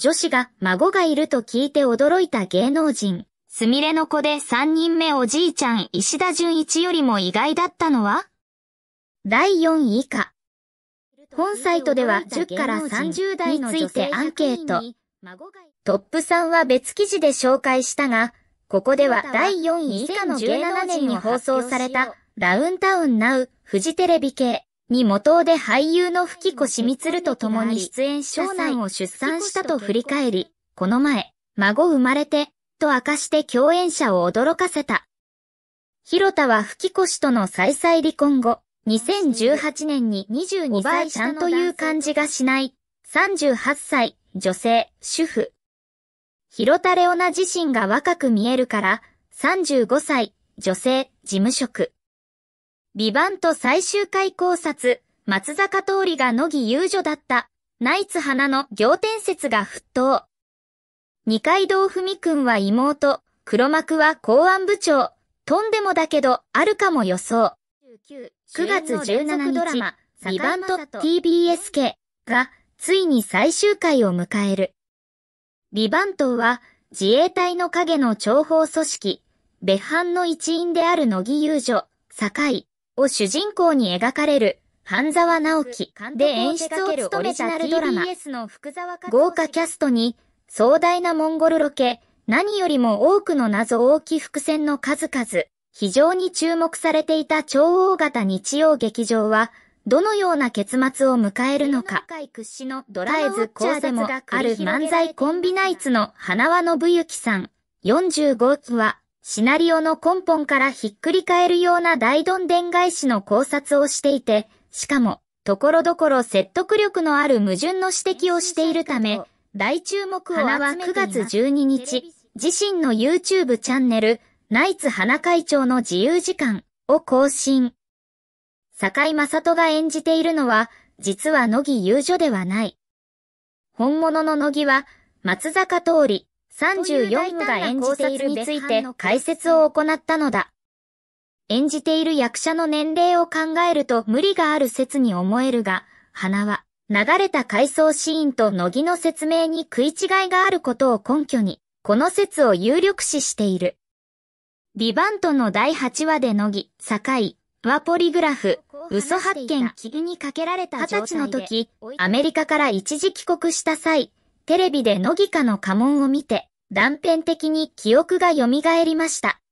女子が孫がいると聞いて驚いた芸能人。すみれの子で3人目おじいちゃん石田純一よりも意外だったのは第4位以下。本サイトでは10から30代についてアンケート。トップ3は別記事で紹介したが、ここでは第4位以下の17年に放送された、ダウンタウンナウ、フジテレビ系。に元で俳優の吹越光と共に出演長男を出産したと振り返り、この前、孫生まれて、と明かして共演者を驚かせた。広田は吹越との再々離婚後、2018年に2 2倍ちゃんという感じがしない、38歳、女性、主婦。広田レオナ自身が若く見えるから、35歳、女性、事務職。ビバント最終回考察、松坂通りが乃木遊女だった、ナイツ花の仰天説が沸騰。二階堂ふみくんは妹、黒幕は公安部長、とんでもだけど、あるかも予想。9月17日、リバント TBSK がついに最終回を迎える。リバントは自衛隊の影の諜報組織、別班の一員である乃木遊女、堺、を主人公に描かれる半沢直樹で演出を務めたドラマの豪華キャストに壮大なモンゴルロケ、何よりも多くの謎大き伏線の数々、非常に注目されていた超大型日曜劇場は、どのような結末を迎えるのか。屈指のドラえずこうでもある漫才コンビナイツの花輪信之さん、45は、シナリオの根本からひっくり返るような大どんでん返しの考察をしていて、しかも、ところどころ説得力のある矛盾の指摘をしているため、大注目を集花は9月12日、自身の YouTube チャンネル、ナイツ花会長の自由時間を更新。坂井正人が演じているのは、実は乃木遊女ではない。本物の乃木は、松坂通り、34部が演じているについて解説を行ったのだ。演じている役者の年齢を考えると無理がある説に思えるが、花は流れた回想シーンと乃木の説明に食い違いがあることを根拠に、この説を有力視している。ビバントの第8話で乃木、堺、はポリグラフ、嘘発見、にかけられた二十歳の時、アメリカから一時帰国した際、テレビで乃木家の家紋を見て、断片的に記憶が蘇りました。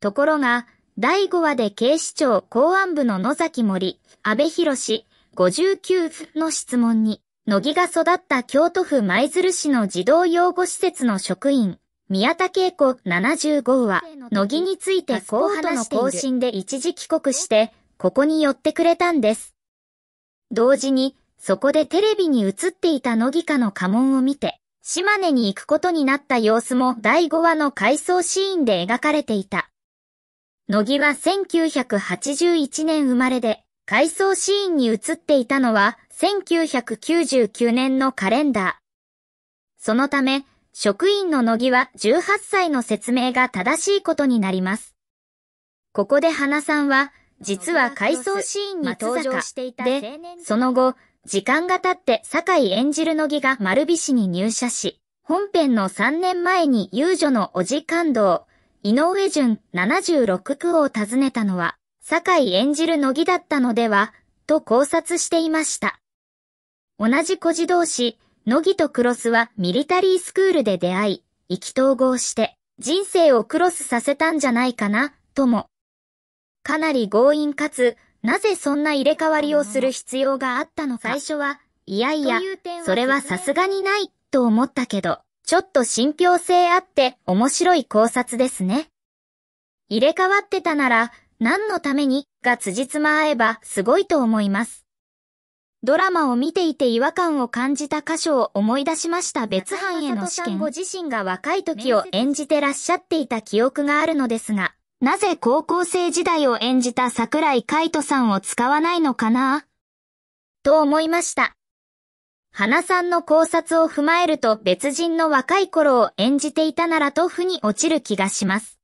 ところが、第5話で警視庁公安部の野崎森、安部博士、59の質問に、乃木が育った京都府舞鶴市の児童養護施設の職員、宮田恵子75は、乃木についてこう話している。更新で一時帰国して、ここに寄ってくれたんです。同時に、そこでテレビに映っていた乃木家の家紋を見て、島根に行くことになった様子も第5話の回想シーンで描かれていた。乃木は1981年生まれで、回想シーンに映っていたのは1999年のカレンダー。そのため、職員の乃木は18歳の説明が正しいことになります。ここで花さんは、実は回想シーンに登場していたで、その後、時間が経って酒井演じる乃木が丸菱に入社し、本編の3年前に遊女のおじ感動、井上淳76区を訪ねたのは、酒井演じる乃木だったのでは、と考察していました。同じ小児同士、乃木とクロスはミリタリースクールで出会い、意気投合して、人生をクロスさせたんじゃないかな、とも。かなり強引かつ、なぜそんな入れ替わりをする必要があったのか最初は、いやいや、それはさすがにないと思ったけど、ちょっと信憑性あって面白い考察ですね。入れ替わってたなら、何のためにが辻褄合えばすごいと思います。ドラマを見ていて違和感を感じた箇所を思い出しました別班への試験。ご自身が若い時を演じてらっしゃっていた記憶があるのですが、なぜ高校生時代を演じた桜井海人さんを使わないのかなと思いました。花さんの考察を踏まえると別人の若い頃を演じていたならと負に落ちる気がします。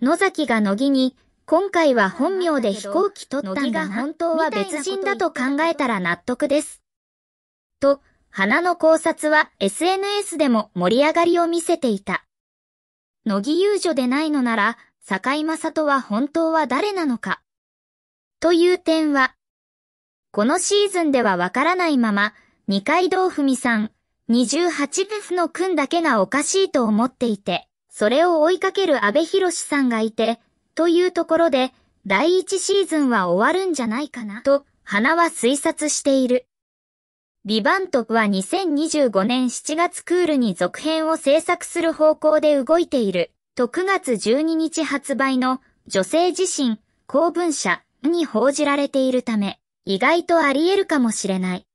野崎が乃木に、今回は本名で飛行機取ったんだが本当は別人だと考えたら納得です。と、花の考察は SNS でも盛り上がりを見せていた。乃木遊女でないのなら、坂井正人は本当は誰なのかという点は、このシーズンではわからないまま、二階堂文さん、28部スの君だけがおかしいと思っていて、それを追いかける安倍博さんがいて、というところで、第一シーズンは終わるんじゃないかな、と、花は推察している。ビバントは2025年7月クールに続編を制作する方向で動いている。と9月12日発売の女性自身公文社に報じられているため、意外とあり得るかもしれない。